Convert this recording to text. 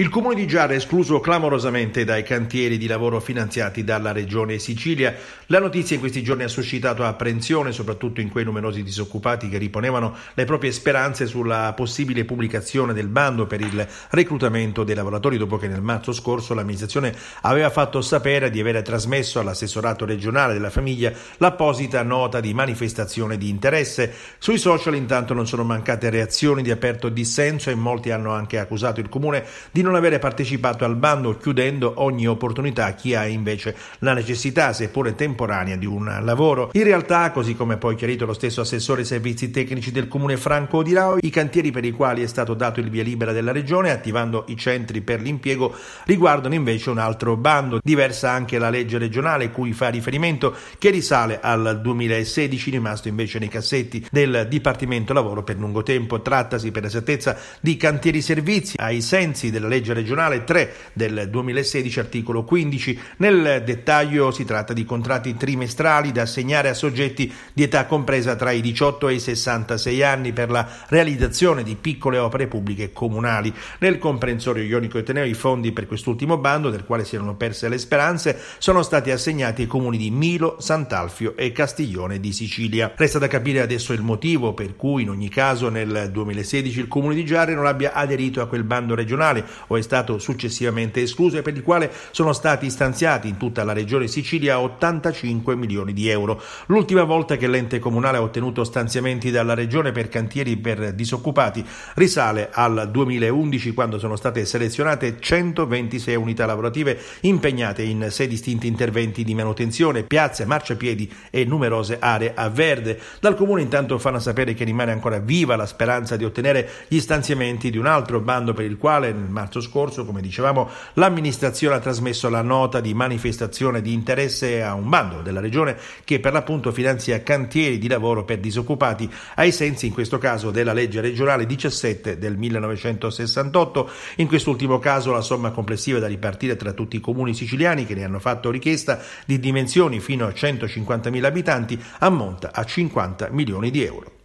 Il comune di Giara, escluso clamorosamente dai cantieri di lavoro finanziati dalla regione Sicilia, la notizia in questi giorni ha suscitato apprensione, soprattutto in quei numerosi disoccupati che riponevano le proprie speranze sulla possibile pubblicazione del bando per il reclutamento dei lavoratori, dopo che nel marzo scorso l'amministrazione aveva fatto sapere di aver trasmesso all'assessorato regionale della famiglia l'apposita nota di manifestazione di interesse. Sui social intanto non sono mancate reazioni di aperto dissenso e molti hanno anche accusato il comune di non non avere partecipato al bando chiudendo ogni opportunità a chi ha invece la necessità, seppure temporanea, di un lavoro. In realtà, così come poi chiarito lo stesso assessore ai servizi tecnici del comune Franco Di Rao, i cantieri per i quali è stato dato il via libera della regione, attivando i centri per l'impiego, riguardano invece un altro bando, diversa anche la legge regionale cui fa riferimento, che risale al 2016, rimasto invece nei cassetti del Dipartimento Lavoro per lungo tempo. Trattasi per esattezza di cantieri servizi ai sensi della legge legge regionale 3 del 2016, articolo 15. Nel dettaglio si tratta di contratti trimestrali da assegnare a soggetti di età compresa tra i 18 e i 66 anni per la realizzazione di piccole opere pubbliche comunali. Nel comprensorio ionico eteneo i fondi per quest'ultimo bando, del quale si erano perse le speranze, sono stati assegnati ai comuni di Milo, Sant'Alfio e Castiglione di Sicilia. Resta da capire adesso il motivo per cui in ogni caso nel 2016 il comune di Giarre non abbia aderito a quel bando regionale o è stato successivamente escluso e per il quale sono stati stanziati in tutta la regione Sicilia 85 milioni di euro. L'ultima volta che l'ente comunale ha ottenuto stanziamenti dalla regione per cantieri per disoccupati risale al 2011 quando sono state selezionate 126 unità lavorative impegnate in sei distinti interventi di manutenzione, piazze, marciapiedi e numerose aree a verde. Dal comune intanto fanno sapere che rimane ancora viva la speranza di ottenere gli stanziamenti di un altro bando per il quale nel marzo marzo scorso, come dicevamo, l'amministrazione ha trasmesso la nota di manifestazione di interesse a un bando della regione che per l'appunto finanzia cantieri di lavoro per disoccupati ai sensi in questo caso della legge regionale 17 del 1968. In quest'ultimo caso la somma complessiva da ripartire tra tutti i comuni siciliani che ne hanno fatto richiesta di dimensioni fino a 150.000 abitanti ammonta a 50 milioni di euro.